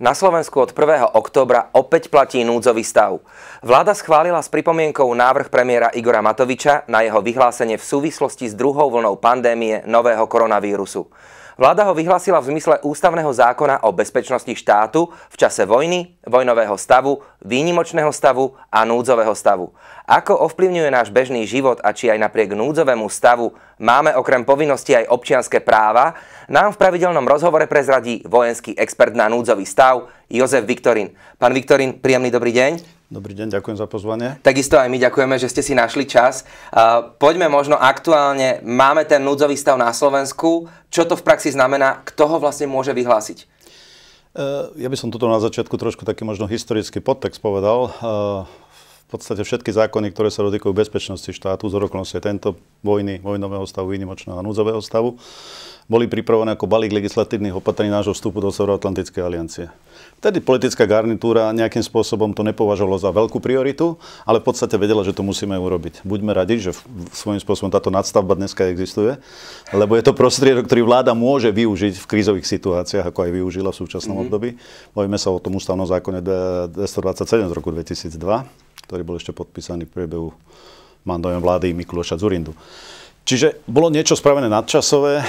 Na Slovensku od 1. októbra opäť platí núdzový stav. Vláda schválila s pripomienkou návrh premiéra Igora Matoviča na jeho vyhlásenie v súvislosti s druhou vlnou pandémie nového koronavírusu. Vláda ho vyhlasila v zmysle ústavného zákona o bezpečnosti štátu v čase vojny, vojnového stavu, výnimočného stavu a núdzového stavu. Ako ovplyvňuje náš bežný život a či aj napriek núdzovému stavu máme okrem povinnosti aj občianské práva, nám v pravidelnom rozhovore prezradí vojenský expert na núdzový stav Jozef Viktorín. Pán Viktorin, príjemný dobrý deň. Dobrý deň, ďakujem za pozvanie. Takisto aj my ďakujeme, že ste si našli čas. Poďme možno aktuálne, máme ten núdzový stav na Slovensku. Čo to v praxi znamená? Kto ho vlastne môže vyhlásiť? E, ja by som toto na začiatku trošku taký možno historický podtext povedal. E, v podstate všetky zákony, ktoré sa dotýkajú bezpečnosti štátu, z zorokolnosti tento vojny, vojnového stavu, výnimočného a núdzového stavu, boli pripravené ako balík legislatívnych opatrení nášho vstupu do Severoatlantickej aliancie. Vtedy politická garnitúra nejakým spôsobom to nepovažovala za veľkú prioritu, ale v podstate vedela, že to musíme urobiť. Buďme radi, že svojím spôsobom táto nadstavba dneska existuje, lebo je to prostriedok, ktorý vláda môže využiť v krízových situáciách, ako aj využila v súčasnom mm-hmm. období. Bojíme sa o tom ústavnom zákone 227 z roku 2002 ktorý bol ešte podpísaný v priebehu mandátom vlády Mikuláša Zurindu. Čiže bolo niečo spravené nadčasové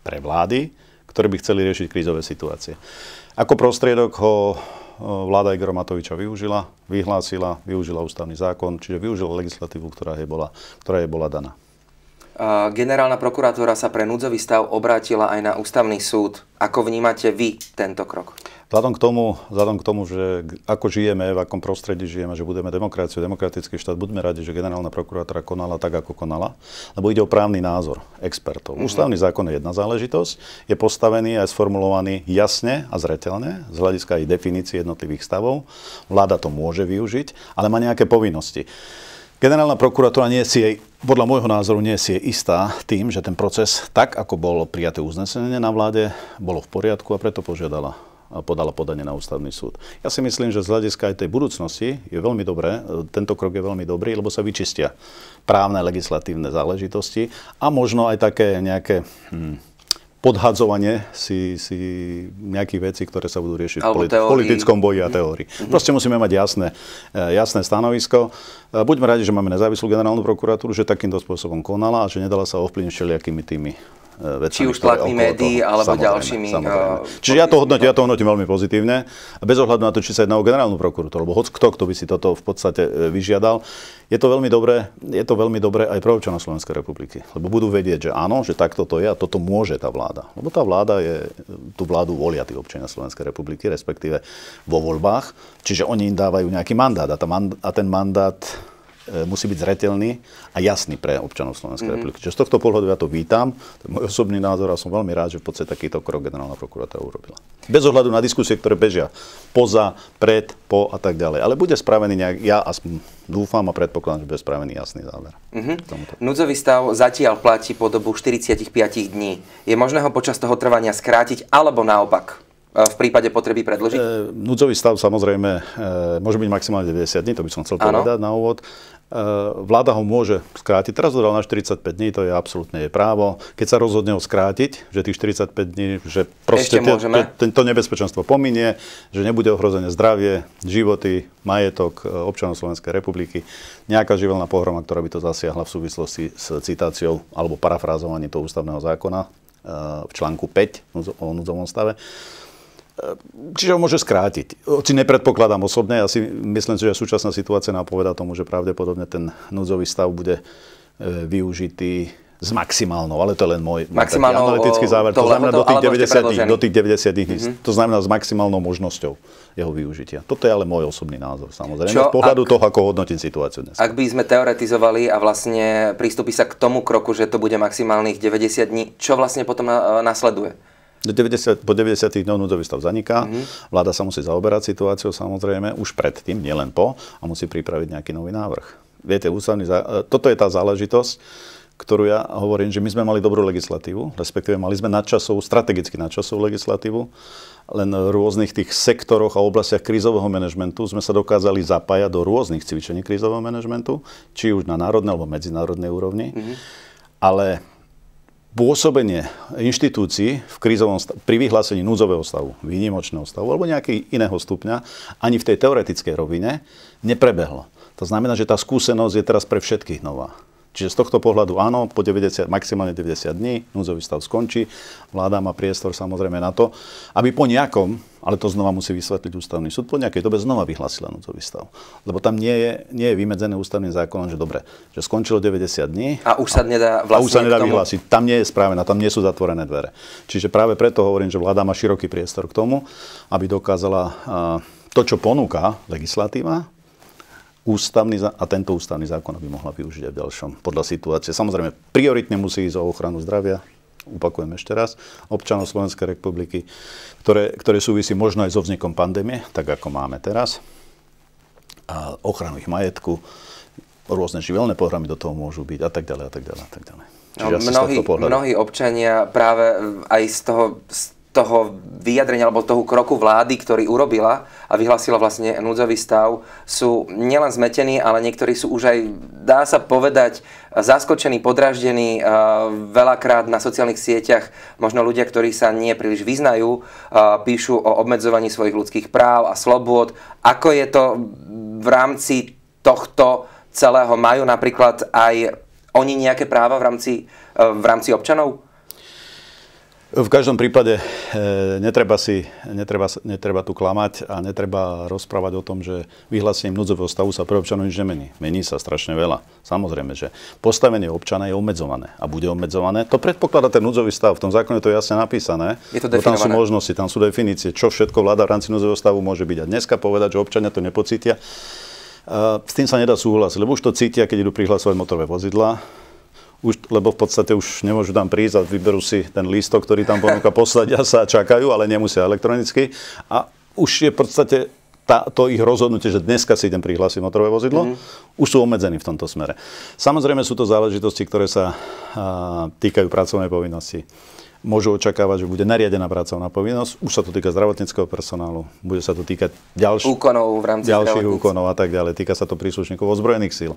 pre vlády, ktoré by chceli riešiť krízové situácie. Ako prostriedok ho vláda Igora Matoviča využila, vyhlásila, využila ústavný zákon, čiže využila legislatívu, ktorá jej bola, ktorá jej bola daná. Generálna prokurátora sa pre núdzový stav obrátila aj na ústavný súd. Ako vnímate vy tento krok? Vzhľadom k tomu, vzhľadom k tomu že ako žijeme, v akom prostredí žijeme, že budeme demokraciu, demokratický štát, buďme radi, že generálna prokurátora konala tak, ako konala, lebo ide o právny názor expertov. Mm-hmm. Ústavný zákon je jedna záležitosť, je postavený a je sformulovaný jasne a zretelne, z hľadiska aj definície jednotlivých stavov. Vláda to môže využiť, ale má nejaké povinnosti. Generálna prokuratúra nie si jej, podľa môjho názoru, nie si je istá tým, že ten proces, tak ako bolo prijaté uznesenie na vláde, bolo v poriadku a preto požiadala podala podanie na ústavný súd. Ja si myslím, že z hľadiska aj tej budúcnosti je veľmi dobré, e, tento krok je veľmi dobrý, lebo sa vyčistia právne legislatívne záležitosti a možno aj také nejaké... Hm, podhadzovanie si, si nejakých vecí, ktoré sa budú riešiť v, politi- v politickom boji a mhm. teórii. Mm-hmm. Proste musíme mať jasné, eh, jasné stanovisko. Eh, buďme radi, že máme nezávislú generálnu prokuratúru, že takýmto spôsobom konala a že nedala sa ovplyvniť všelijakými tými E, vecami. Či už tlaky médií, alebo samozrejme, ďalšími. E, samozrejme. Čiže ja to, hodnotím, ja to hodnotím veľmi pozitívne. A bez ohľadu na to, či sa jedná o generálnu prokuratúru, alebo hoď kto, kto by si toto v podstate e, vyžiadal, je to veľmi dobré, je to veľmi dobré aj pre občana Slovenskej republiky. Lebo budú vedieť, že áno, že takto to je a toto môže tá vláda. Lebo tá vláda je, tú vládu volia tí občania Slovenskej republiky, respektíve vo voľbách. Čiže oni im dávajú nejaký mandát a, tá, a ten mandát E, musí byť zretelný a jasný pre občanov Slovenskej mm-hmm. republiky. Čiže z tohto pohľadu ja to vítam, to je môj osobný názor a som veľmi rád, že v podstate takýto krok generálna prokurátora urobila. Bez ohľadu na diskusie, ktoré bežia poza, pred, po a tak ďalej. Ale bude spravený nejak, ja aspoň dúfam a predpokladám, že bude spravený jasný záver. Mm-hmm. Núdzový stav zatiaľ platí po dobu 45 dní. Je možné ho počas toho trvania skrátiť alebo naopak? E, v prípade potreby predložiť? E, núdzový stav samozrejme e, môže byť maximálne 90 dní, to by som chcel ano. povedať na úvod. Eh, vláda ho môže skrátiť. Teraz ho dal na 45 dní, to je absolútne jej právo. Keď sa rozhodne ho skrátiť, že tých 45 dní, že proste tie, tie, to nebezpečenstvo pominie, že nebude ohrozené zdravie, životy, majetok eh, občanov Slovenskej republiky, nejaká živelná pohroma, ktorá by to zasiahla v súvislosti s citáciou alebo parafrázovaním toho ústavného zákona eh, v článku 5 o núdzovom stave Čiže ho môže skrátiť. Oci nepredpokladám osobne, ja si myslím, že súčasná situácia napoveda tomu, že pravdepodobne ten núdzový stav bude e, využitý s maximálnou, ale to je len môj analytický záver. To, znamená do tých 90 do tých 90 dní. Mm-hmm. To znamená s maximálnou možnosťou jeho využitia. Toto je ale môj osobný názor, samozrejme. z pohľadu ak, toho, ako hodnotím situáciu dnes. Ak by sme teoretizovali a vlastne prístupí sa k tomu kroku, že to bude maximálnych 90 dní, čo vlastne potom e, nasleduje? 90, po 90. dňoch núdzový stav zaniká, mm-hmm. vláda sa musí zaoberať situáciou samozrejme, už predtým, nielen po, a musí pripraviť nejaký nový návrh. Viete, ústavný, e, toto je tá záležitosť, ktorú ja hovorím, že my sme mali dobrú legislatívu, respektíve mali sme nadčasovú, strategicky nadčasovú legislatívu, len v rôznych tých sektoroch a oblastiach krízového manažmentu sme sa dokázali zapájať do rôznych cvičení krízového manažmentu, či už na národnej alebo medzinárodnej úrovni. Mm-hmm. Ale pôsobenie inštitúcií v krizovom stavu, pri vyhlásení núdzového stavu, výnimočného stavu alebo nejakého iného stupňa ani v tej teoretickej rovine neprebehlo. To znamená, že tá skúsenosť je teraz pre všetkých nová. Čiže z tohto pohľadu áno, po 90, maximálne 90 dní núzový stav skončí. Vláda má priestor samozrejme na to, aby po nejakom, ale to znova musí vysvetliť ústavný súd, po nejakej dobe znova vyhlásila núzový stav. Lebo tam nie je, nie je vymedzené ústavným zákonom, že dobre, že skončilo 90 dní. A už sa nedá vlastne a už sa nedá vyhlásiť. Tam nie je správená, tam nie sú zatvorené dvere. Čiže práve preto hovorím, že vláda má široký priestor k tomu, aby dokázala to, čo ponúka legislatíva, ústavný a tento ústavný zákon by mohla využiť aj v ďalšom podľa situácie. Samozrejme, prioritne musí ísť o ochranu zdravia, opakujem ešte raz, občanov Slovenskej republiky, ktoré, ktoré súvisí možno aj so vznikom pandémie, tak ako máme teraz, a ochranu ich majetku, rôzne živelné programy do toho môžu byť a tak ďalej a tak ďalej a tak ďalej. no, mnohí, mnohí občania práve aj z toho, z toho vyjadrenia alebo toho kroku vlády, ktorý urobila a vyhlásila vlastne núdzový stav, sú nielen zmetení, ale niektorí sú už aj, dá sa povedať, zaskočení, podraždení. Veľakrát na sociálnych sieťach možno ľudia, ktorí sa nie príliš vyznajú, píšu o obmedzovaní svojich ľudských práv a slobôd. Ako je to v rámci tohto celého? Majú napríklad aj oni nejaké práva v rámci, v rámci občanov? V každom prípade e, netreba, si, netreba, netreba tu klamať a netreba rozprávať o tom, že vyhlásením núdzového stavu sa pre občanov nič nemení. Mení sa strašne veľa. Samozrejme, že postavenie občana je obmedzované a bude obmedzované. To predpokladá ten núdzový stav. V tom zákone to je jasne napísané. Je to tam sú možnosti, tam sú definície, čo všetko vláda v rámci núdzového stavu môže byť. A dneska povedať, že občania to nepocítia, e, s tým sa nedá súhlasiť, lebo už to cítia, keď idú prihlasovať motorové vozidla, už, lebo v podstate už nemôžu tam prísť a vyberú si ten lístok, ktorý tam ponúka, poslať a sa, čakajú, ale nemusia elektronicky. A už je v podstate tá, to ich rozhodnutie, že dneska si idem prihlásiť motorové vozidlo, mm-hmm. už sú obmedzení v tomto smere. Samozrejme sú to záležitosti, ktoré sa a, týkajú pracovnej povinnosti. Môžu očakávať, že bude nariadená pracovná povinnosť. Už sa to týka zdravotníckého personálu, bude sa to týkať ďalších úkonov v rámci ďalších úkonov a tak ďalej. Týka sa to príslušníkov ozbrojených síl,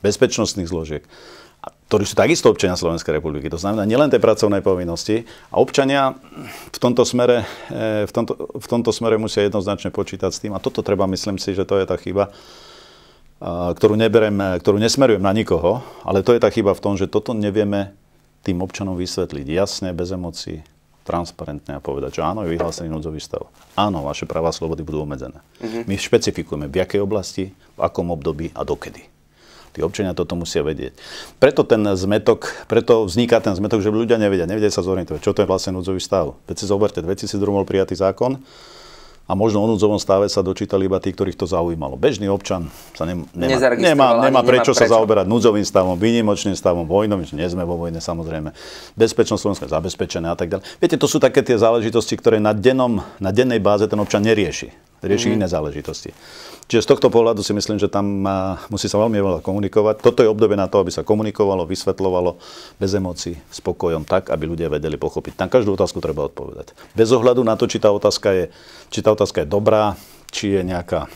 bezpečnostných zložiek ktorí sú takisto občania Slovenskej republiky. To znamená nielen tie pracovné povinnosti. A občania v tomto, smere, eh, v, tomto, v tomto smere musia jednoznačne počítať s tým. A toto treba, myslím si, že to je tá chyba, ktorú, neberiem, ktorú nesmerujem na nikoho, ale to je tá chyba v tom, že toto nevieme tým občanom vysvetliť jasne, bez emócií, transparentne a povedať, že áno, je vyhlásený núdzový stav. Áno, vaše práva a slobody budú obmedzené. Mm-hmm. My špecifikujeme, v jakej oblasti, v akom období a dokedy. Tí občania toto musia vedieť. Preto ten zmetok, preto vzniká ten zmetok, že ľudia nevedia, nevedia sa zorientovať, čo to je vlastne núdzový stav. Veď si zoberte, 2002 bol prijatý zákon, a možno o núdzovom stave sa dočítali iba tí, ktorých to zaujímalo. Bežný občan sa nem, nemá, nemá, nemá prečo, prečo sa zaoberať núdzovým stavom, výnimočným stavom, vojnom, nie sme vo vojne samozrejme, bezpečnosť Slovenska zabezpečené a tak ďalej. Viete, to sú také tie záležitosti, ktoré na, dennom, na dennej báze ten občan nerieši rieši mm. iné záležitosti. Čiže z tohto pohľadu si myslím, že tam musí sa veľmi veľa komunikovať. Toto je obdobie na to, aby sa komunikovalo, vysvetlovalo, bez emócií, spokojom tak, aby ľudia vedeli pochopiť. Na každú otázku treba odpovedať. Bez ohľadu na to, či tá otázka je, či tá otázka je dobrá, či je nejaká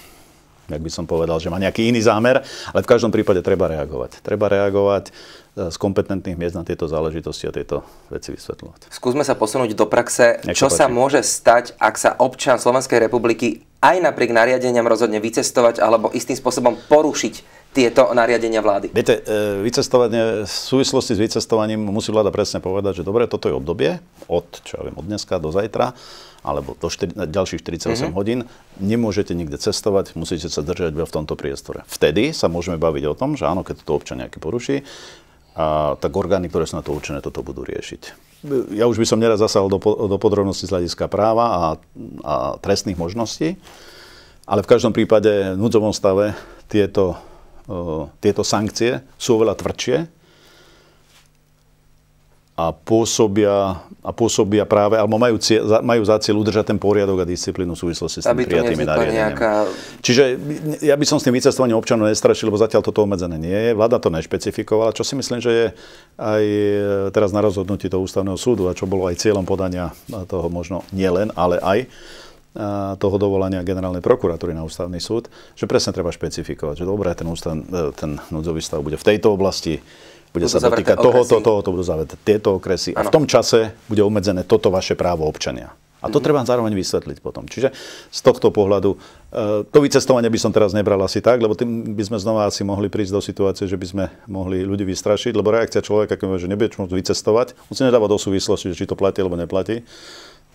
jak by som povedal, že má nejaký iný zámer, ale v každom prípade treba reagovať. Treba reagovať e, z kompetentných miest na tieto záležitosti a tieto veci vysvetľovať. Skúsme sa posunúť do praxe, Nech čo sa, sa môže stať, ak sa občan Slovenskej republiky aj napriek nariadeniam rozhodne vycestovať alebo istým spôsobom porušiť tieto nariadenia vlády? Viete, e, vycestovanie, v súvislosti s vycestovaním musí vláda presne povedať, že dobre, toto je obdobie od, čo ja viem, od dneska do zajtra alebo do 4, ďalších 48 mm-hmm. hodín, nemôžete nikde cestovať, musíte sa držať v tomto priestore. Vtedy sa môžeme baviť o tom, že áno, keď to občan nejaký poruší, a, tak orgány, ktoré sú na to určené, toto budú riešiť ja už by som neraz zasahol do, do podrobností z hľadiska práva a, a trestných možností, ale v každom prípade v núdzovom stave tieto, tieto sankcie sú oveľa tvrdšie a pôsobia, a pôsobia práve, alebo majú, cieľ, majú za cieľ udržať ten poriadok a disciplínu v súvislosti s tým prijatými nariadeniami. Nejaká... Čiže ja by som s tým vycestovaním občanov nestrašil, lebo zatiaľ toto obmedzené nie je. Vláda to nešpecifikovala, čo si myslím, že je aj e, teraz na rozhodnutí toho ústavného súdu a čo bolo aj cieľom podania toho možno nielen, ale aj e, toho dovolania generálnej prokuratúry na ústavný súd, že presne treba špecifikovať, že dobre, ten, ústav, e, ten núdzový stav bude v tejto oblasti bude sa dotýkať tohoto, tohoto budú zavreté tieto okresy. Ano. A v tom čase bude obmedzené toto vaše právo občania. A to mhm. treba zároveň vysvetliť potom. Čiže z tohto pohľadu, eh, to vycestovanie by som teraz nebral asi tak, lebo tým by sme znova asi mohli prísť do situácie, že by sme mohli ľudí vystrašiť, lebo reakcia človeka, keď že nebude čo môcť vycestovať, on si nedáva do súvislosti, či to platí alebo neplatí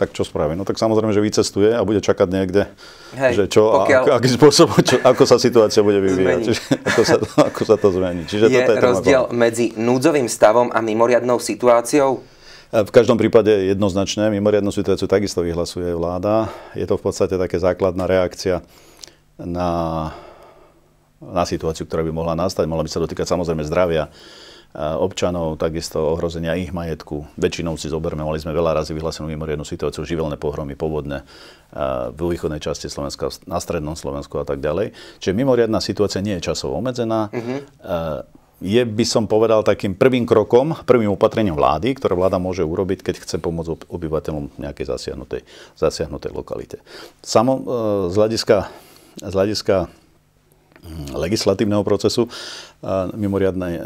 tak čo spraví? No tak samozrejme, že vycestuje a bude čakať niekde, Hej, že čo pokiaľ... a aký spôsob, čo, ako sa situácia bude vyvíjať, čiže, ako, sa, ako sa to zmení. Čiže je, toto je rozdiel téma. medzi núdzovým stavom a mimoriadnou situáciou? E, v každom prípade jednoznačne mimoriadnu situáciu takisto vyhlasuje vláda. Je to v podstate také základná reakcia na, na situáciu, ktorá by mohla nastať. Mohla by sa dotýkať samozrejme zdravia, Eh, občanov, takisto ohrozenia ich majetku. Väčšinou si zoberme, mali sme veľa razy vyhlásenú mimoriadnu situáciu, živelné pohromy, povodne eh, v východnej časti Slovenska, na strednom Slovensku a tak ďalej. Čiže mimoriadná situácia nie je časovo obmedzená. Mm-hmm je, by som povedal, takým prvým krokom, prvým opatrením vlády, ktoré vláda môže urobiť, keď chce pomôcť obyvateľom nejakej zasiahnutej, zasiahnutej lokalite. Samo z hľadiska, z hľadiska hm, legislatívneho procesu mimoriadnej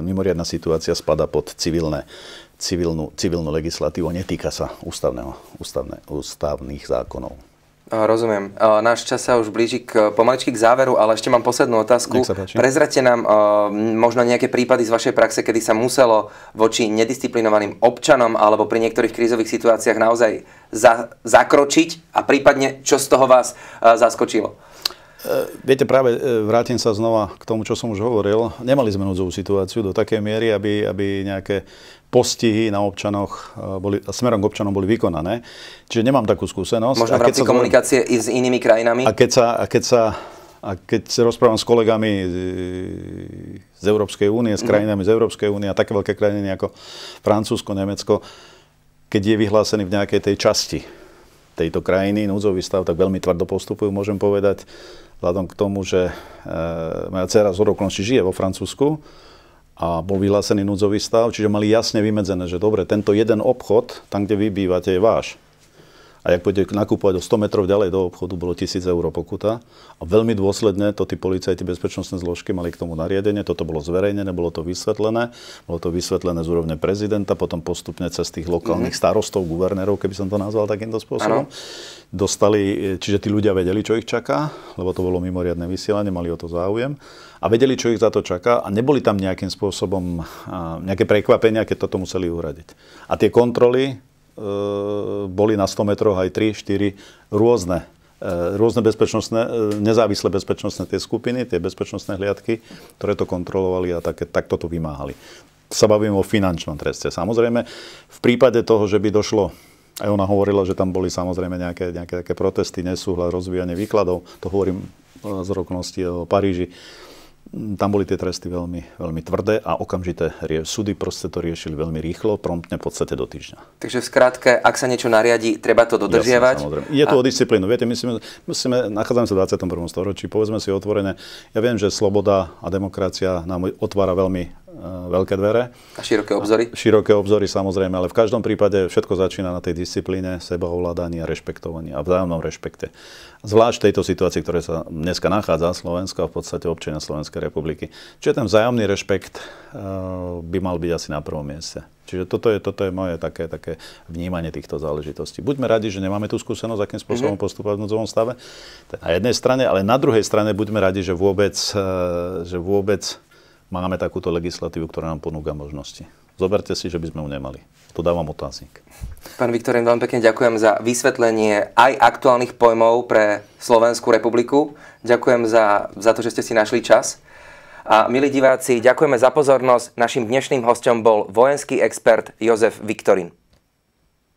mimoriadná situácia spada pod civilné, civilnú, civilnú legislatívu a netýka sa ústavného, ústavné, ústavných zákonov. Rozumiem. Náš čas sa už blíži k, pomaličky k záveru, ale ešte mám poslednú otázku. Prezrate nám možno nejaké prípady z vašej praxe, kedy sa muselo voči nedisciplinovaným občanom alebo pri niektorých krízových situáciách naozaj za, zakročiť a prípadne čo z toho vás zaskočilo? E, viete, práve e, vrátim sa znova k tomu, čo som už hovoril. Nemali sme núdzovú situáciu do takej miery, aby, aby nejaké postihy na občanoch e, boli, smerom k občanom boli vykonané. Čiže nemám takú skúsenosť. Možno v rámci sa... komunikácie i s inými krajinami? A keď sa, a keď sa a keď sa rozprávam s kolegami z Európskej únie, s mhm. krajinami z Európskej únie a také veľké krajiny ako Francúzsko, Nemecko, keď je vyhlásený v nejakej tej časti tejto krajiny, núdzový stav, tak veľmi tvrdo postupujú, môžem povedať, vzhľadom k tomu, že e, moja dcera z okolností žije vo Francúzsku a bol vyhlásený núdzový stav, čiže mali jasne vymedzené, že dobre, tento jeden obchod, tam, kde vy bývate, je váš. A ak pôjde nakupovať o 100 metrov ďalej do obchodu, bolo 1000 eur pokuta. A veľmi dôsledne to tí policajti bezpečnostné zložky mali k tomu nariadenie. Toto bolo zverejnené, bolo to vysvetlené. Bolo to vysvetlené z úrovne prezidenta, potom postupne cez tých lokálnych mhm. starostov, guvernérov, keby som to nazval takýmto spôsobom. Ano dostali, čiže tí ľudia vedeli, čo ich čaká, lebo to bolo mimoriadne vysielanie, mali o to záujem a vedeli, čo ich za to čaká a neboli tam nejakým spôsobom nejaké prekvapenia, keď toto museli uhradiť. A tie kontroly boli na 100 metroch aj 3, 4 rôzne e, rôzne bezpečnostné, e, nezávislé bezpečnostné tie skupiny, tie bezpečnostné hliadky, ktoré to kontrolovali a také, takto to vymáhali. Sa bavím o finančnom treste. Samozrejme, v prípade toho, že by došlo aj ona hovorila, že tam boli samozrejme nejaké, nejaké také protesty, nesúhľad, rozvíjanie výkladov. To hovorím e, z roknosti o Paríži. Tam boli tie tresty veľmi, veľmi tvrdé a okamžité súdy proste to riešili veľmi rýchlo, promptne v podstate do týždňa. Takže v skratke, ak sa niečo nariadi, treba to dodržiavať. Jasne, Je to a... o disciplínu. Viete, my sme, sme, nachádzame sa v 21. storočí, povedzme si otvorene. Ja viem, že sloboda a demokracia nám otvára veľmi Eh, veľké dvere. A široké obzory? A široké obzory samozrejme, ale v každom prípade všetko začína na tej disciplíne, sebaovládaní a rešpektovaní a vzájomnom rešpekte. Zvlášť v tejto situácii, ktoré sa dneska nachádza Slovensko a v podstate občania Slovenskej republiky. Čiže ten vzájomný rešpekt eh, by mal byť asi na prvom mieste. Čiže toto je, toto je moje také, také vnímanie týchto záležitostí. Buďme radi, že nemáme tú skúsenosť, akým spôsobom mm-hmm. postupovať v núdzovom stave. Na jednej strane, ale na druhej strane buďme radi, že vôbec, eh, že vôbec máme takúto legislatívu, ktorá nám ponúka možnosti. Zoberte si, že by sme ju nemali. To dávam otáznik. Pán Viktor, veľmi pekne ďakujem za vysvetlenie aj aktuálnych pojmov pre Slovenskú republiku. Ďakujem za, za to, že ste si našli čas. A milí diváci, ďakujeme za pozornosť. Našim dnešným hostom bol vojenský expert Jozef Viktorín.